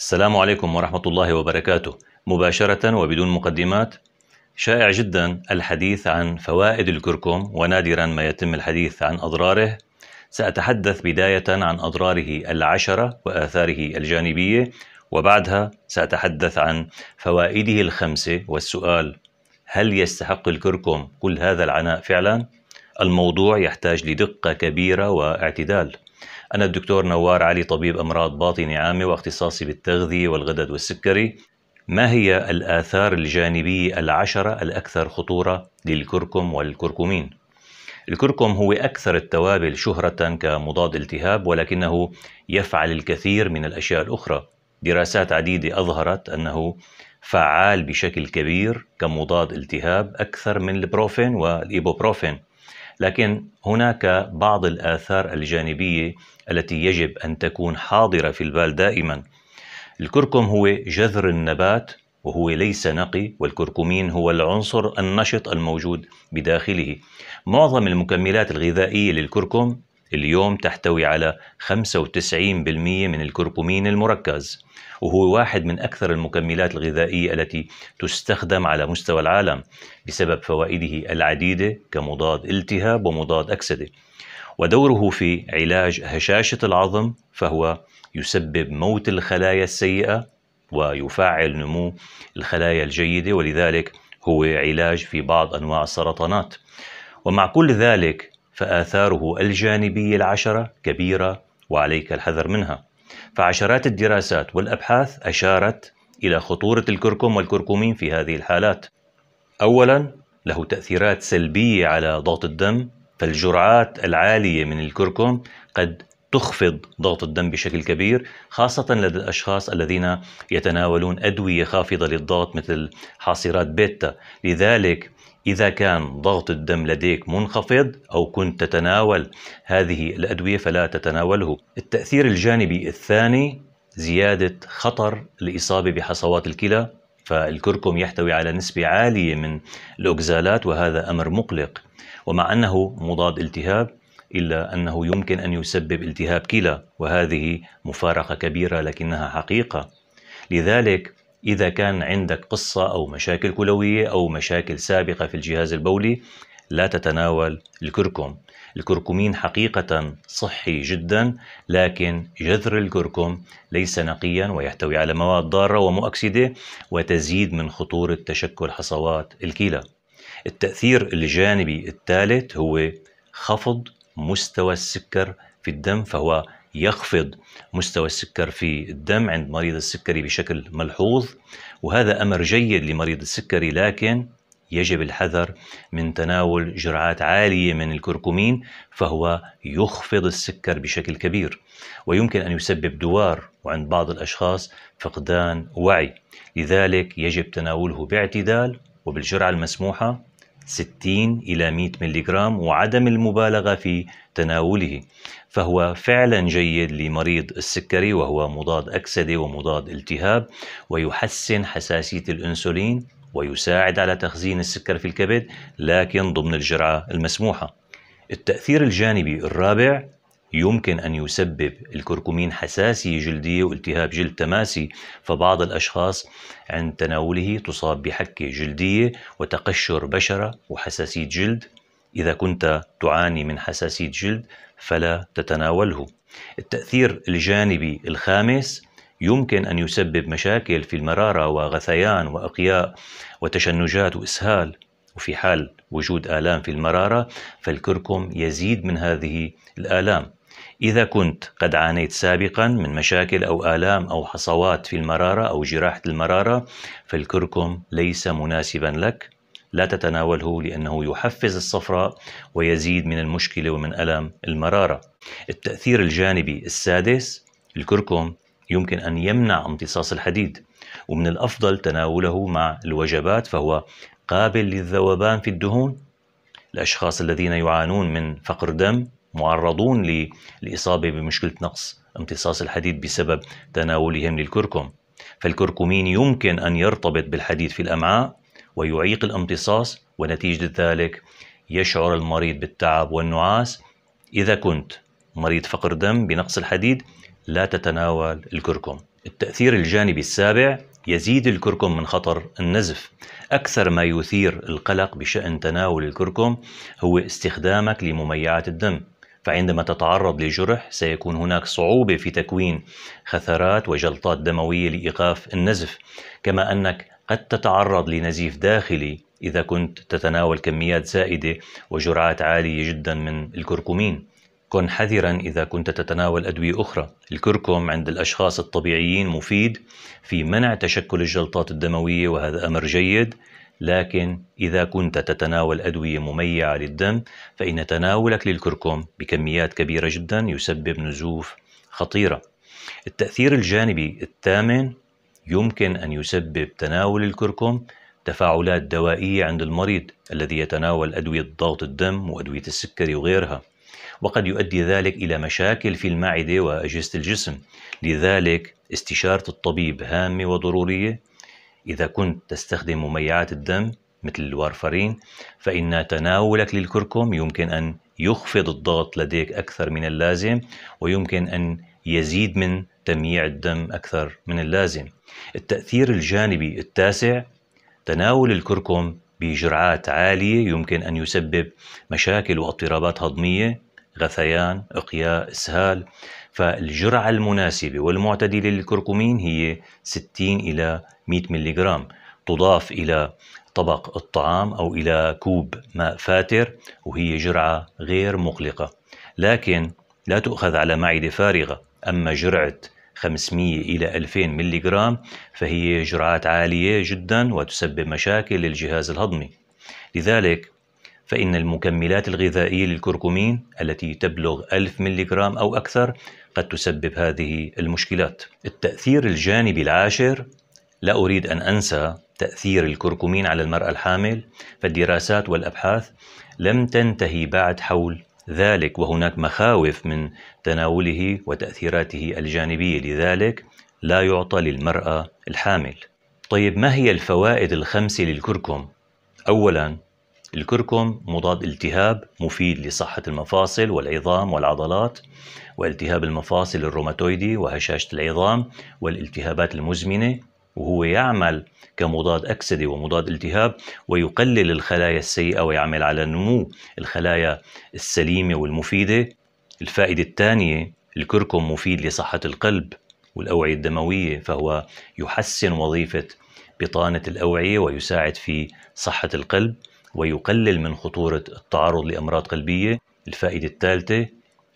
السلام عليكم ورحمة الله وبركاته مباشرة وبدون مقدمات شائع جدا الحديث عن فوائد الكركم ونادرا ما يتم الحديث عن أضراره سأتحدث بداية عن أضراره العشرة وآثاره الجانبية وبعدها سأتحدث عن فوائده الخمسة والسؤال هل يستحق الكركم كل هذا العناء فعلا؟ الموضوع يحتاج لدقة كبيرة واعتدال أنا الدكتور نوار علي طبيب أمراض باطنة عامة واختصاصي بالتغذية والغدد والسكري ما هي الآثار الجانبية العشرة الأكثر خطورة للكركم والكركمين؟ الكركم هو أكثر التوابل شهرة كمضاد التهاب ولكنه يفعل الكثير من الأشياء الأخرى دراسات عديدة أظهرت أنه فعال بشكل كبير كمضاد التهاب أكثر من البروفين والإيبوبروفين لكن هناك بعض الآثار الجانبية التي يجب أن تكون حاضرة في البال دائما الكركم هو جذر النبات وهو ليس نقي والكركمين هو العنصر النشط الموجود بداخله معظم المكملات الغذائية للكركم اليوم تحتوي على 95% من الكركمين المركز وهو واحد من أكثر المكملات الغذائية التي تستخدم على مستوى العالم بسبب فوائده العديدة كمضاد التهاب ومضاد أكسدة ودوره في علاج هشاشة العظم فهو يسبب موت الخلايا السيئة ويفعل نمو الخلايا الجيدة ولذلك هو علاج في بعض أنواع السرطانات ومع كل ذلك فآثاره الجانبية العشرة كبيرة وعليك الحذر منها فعشرات الدراسات والأبحاث أشارت إلى خطورة الكركم والكركمين في هذه الحالات أولا له تأثيرات سلبية على ضغط الدم فالجرعات العالية من الكركم قد تخفض ضغط الدم بشكل كبير خاصة لدى الأشخاص الذين يتناولون أدوية خافضة للضغط مثل حاصرات بيتا لذلك إذا كان ضغط الدم لديك منخفض أو كنت تتناول هذه الأدوية فلا تتناوله التأثير الجانبي الثاني زيادة خطر الإصابة بحصوات الكلى فالكركم يحتوي على نسبة عالية من الأوكزالات وهذا أمر مقلق ومع أنه مضاد التهاب إلا أنه يمكن أن يسبب التهاب كلى وهذه مفارقة كبيرة لكنها حقيقة لذلك إذا كان عندك قصة أو مشاكل كلوية أو مشاكل سابقة في الجهاز البولي لا تتناول الكركم الكركمين حقيقة صحي جدا لكن جذر الكركم ليس نقيا ويحتوي على مواد ضارة ومؤكسدة وتزيد من خطورة تشكل حصوات الكلى التأثير الجانبي الثالث هو خفض مستوى السكر في الدم فهو يخفض مستوى السكر في الدم عند مريض السكري بشكل ملحوظ وهذا امر جيد لمريض السكري لكن يجب الحذر من تناول جرعات عاليه من الكركمين فهو يخفض السكر بشكل كبير ويمكن ان يسبب دوار وعند بعض الاشخاص فقدان وعي لذلك يجب تناوله باعتدال وبالجرعه المسموحه 60 إلى 100 ملغ وعدم المبالغة في تناوله فهو فعلا جيد لمريض السكري وهو مضاد أكسدة ومضاد التهاب ويحسن حساسية الأنسولين ويساعد على تخزين السكر في الكبد لكن ضمن الجرعة المسموحة التأثير الجانبي الرابع يمكن أن يسبب الكركمين حساسية جلدية والتهاب جلد تماسي فبعض الأشخاص عند تناوله تصاب بحكة جلدية وتقشر بشرة وحساسية جلد إذا كنت تعاني من حساسية جلد فلا تتناوله التأثير الجانبي الخامس يمكن أن يسبب مشاكل في المرارة وغثيان وأقياء وتشنجات وإسهال وفي حال وجود آلام في المرارة فالكركم يزيد من هذه الآلام إذا كنت قد عانيت سابقا من مشاكل أو آلام أو حصوات في المرارة أو جراحة المرارة فالكركم ليس مناسبا لك لا تتناوله لأنه يحفز الصفراء ويزيد من المشكلة ومن ألم المرارة التأثير الجانبي السادس الكركم يمكن أن يمنع امتصاص الحديد ومن الأفضل تناوله مع الوجبات فهو قابل للذوبان في الدهون الأشخاص الذين يعانون من فقر دم معرضون للإصابة بمشكلة نقص امتصاص الحديد بسبب تناولهم للكركم فالكركمين يمكن أن يرتبط بالحديد في الأمعاء ويعيق الامتصاص ونتيجة ذلك يشعر المريض بالتعب والنعاس إذا كنت مريض فقر دم بنقص الحديد لا تتناول الكركم التأثير الجانبي السابع يزيد الكركم من خطر النزف أكثر ما يثير القلق بشأن تناول الكركم هو استخدامك لمميعات الدم فعندما تتعرض لجرح سيكون هناك صعوبة في تكوين خثرات وجلطات دموية لإيقاف النزف كما أنك قد تتعرض لنزيف داخلي إذا كنت تتناول كميات زائدة وجرعات عالية جدا من الكركمين كن حذرا إذا كنت تتناول أدوية أخرى الكركم عند الأشخاص الطبيعيين مفيد في منع تشكل الجلطات الدموية وهذا أمر جيد لكن إذا كنت تتناول أدوية مميعة للدم فإن تناولك للكركم بكميات كبيرة جدا يسبب نزوف خطيرة التأثير الجانبي الثامن يمكن أن يسبب تناول الكركم تفاعلات دوائية عند المريض الذي يتناول أدوية ضغط الدم وأدوية السكري وغيرها وقد يؤدي ذلك إلى مشاكل في المعدة وأجهزة الجسم لذلك استشارة الطبيب هامة وضرورية إذا كنت تستخدم مميعات الدم مثل الوارفرين فإن تناولك للكركم يمكن أن يخفض الضغط لديك أكثر من اللازم ويمكن أن يزيد من تمييع الدم أكثر من اللازم التأثير الجانبي التاسع تناول الكركم بجرعات عالية يمكن أن يسبب مشاكل واضطرابات هضمية غثيان إقياء إسهال فالجرعة المناسبة والمعتدلة للكركمين هي 60 إلى 100 ملغ تضاف إلى طبق الطعام أو إلى كوب ماء فاتر وهي جرعة غير مقلقة لكن لا تؤخذ على معدة فارغة أما جرعة 500 إلى 2000 ملغ فهي جرعات عالية جدا وتسبب مشاكل للجهاز الهضمي لذلك فإن المكملات الغذائية للكركمين التي تبلغ 1000 ملغرام أو أكثر قد تسبب هذه المشكلات التأثير الجانبي العاشر لا أريد أن أنسى تأثير الكركمين على المرأة الحامل فالدراسات والأبحاث لم تنتهي بعد حول ذلك وهناك مخاوف من تناوله وتأثيراته الجانبية لذلك لا يعطى للمرأة الحامل طيب ما هي الفوائد الخمسة للكركم؟ أولاً الكركم مضاد التهاب مفيد لصحة المفاصل والعظام والعضلات والتهاب المفاصل الروماتويدي وهشاشة العظام والالتهابات المزمنة وهو يعمل كمضاد أكسدة ومضاد التهاب ويقلل الخلايا السيئة ويعمل على نمو الخلايا السليمة والمفيدة الفائدة الثانية الكركم مفيد لصحة القلب والأوعية الدموية فهو يحسن وظيفة بطانة الأوعية ويساعد في صحة القلب ويقلل من خطورة التعرض لأمراض قلبية الفائدة الثالثة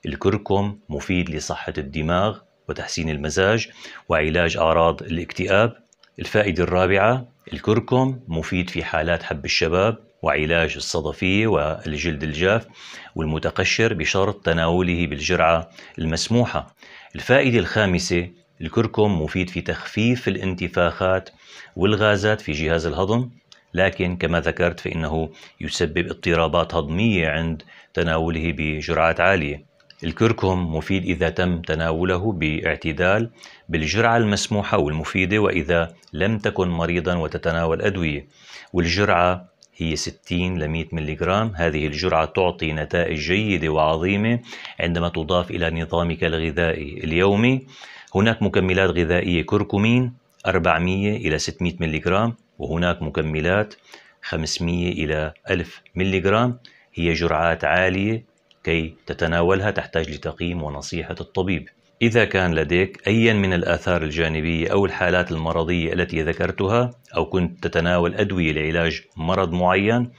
الكركم مفيد لصحة الدماغ وتحسين المزاج وعلاج أعراض الاكتئاب الفائدة الرابعة الكركم مفيد في حالات حب الشباب وعلاج الصدفية والجلد الجاف والمتقشر بشرط تناوله بالجرعة المسموحة الفائدة الخامسة الكركم مفيد في تخفيف الانتفاخات والغازات في جهاز الهضم لكن كما ذكرت فإنه يسبب اضطرابات هضمية عند تناوله بجرعات عالية الكركم مفيد إذا تم تناوله باعتدال بالجرعة المسموحة والمفيدة وإذا لم تكن مريضا وتتناول أدوية والجرعة هي 60 ل 100 ملغ هذه الجرعة تعطي نتائج جيدة وعظيمة عندما تضاف إلى نظامك الغذائي اليومي هناك مكملات غذائية كركمين 400 إلى 600 ملغ وهناك مكملات 500 إلى 1000 ملغرام هي جرعات عالية كي تتناولها تحتاج لتقييم ونصيحة الطبيب إذا كان لديك أي من الآثار الجانبية أو الحالات المرضية التي ذكرتها أو كنت تتناول أدوية لعلاج مرض معين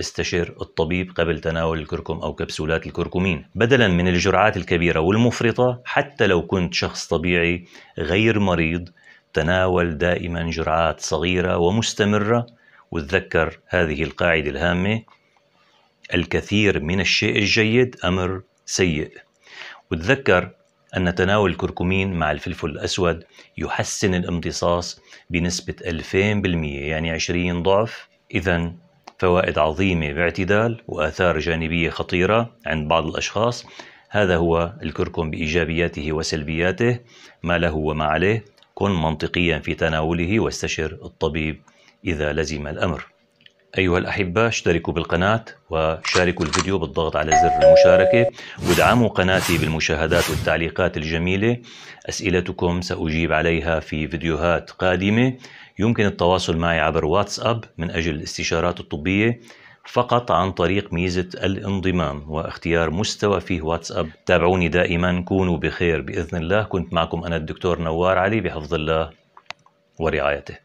استشر الطبيب قبل تناول الكركم أو كبسولات الكركمين بدلا من الجرعات الكبيرة والمفرطة حتى لو كنت شخص طبيعي غير مريض تناول دائما جرعات صغيرة ومستمرة وتذكر هذه القاعدة الهامة الكثير من الشيء الجيد أمر سيء وتذكر أن تناول الكركمين مع الفلفل الأسود يحسن الامتصاص بنسبة 2000% يعني 20 ضعف إذا فوائد عظيمة باعتدال وآثار جانبية خطيرة عند بعض الأشخاص هذا هو الكركم بإيجابياته وسلبياته ما له وما عليه كن منطقيا في تناوله واستشر الطبيب إذا لزم الأمر أيها الأحبة اشتركوا بالقناة وشاركوا الفيديو بالضغط على زر المشاركة وادعموا قناتي بالمشاهدات والتعليقات الجميلة أسئلتكم سأجيب عليها في فيديوهات قادمة يمكن التواصل معي عبر واتساب من أجل الاستشارات الطبية فقط عن طريق ميزة الانضمام واختيار مستوى فيه واتساب تابعوني دائما كونوا بخير بإذن الله كنت معكم أنا الدكتور نوار علي بحفظ الله ورعايته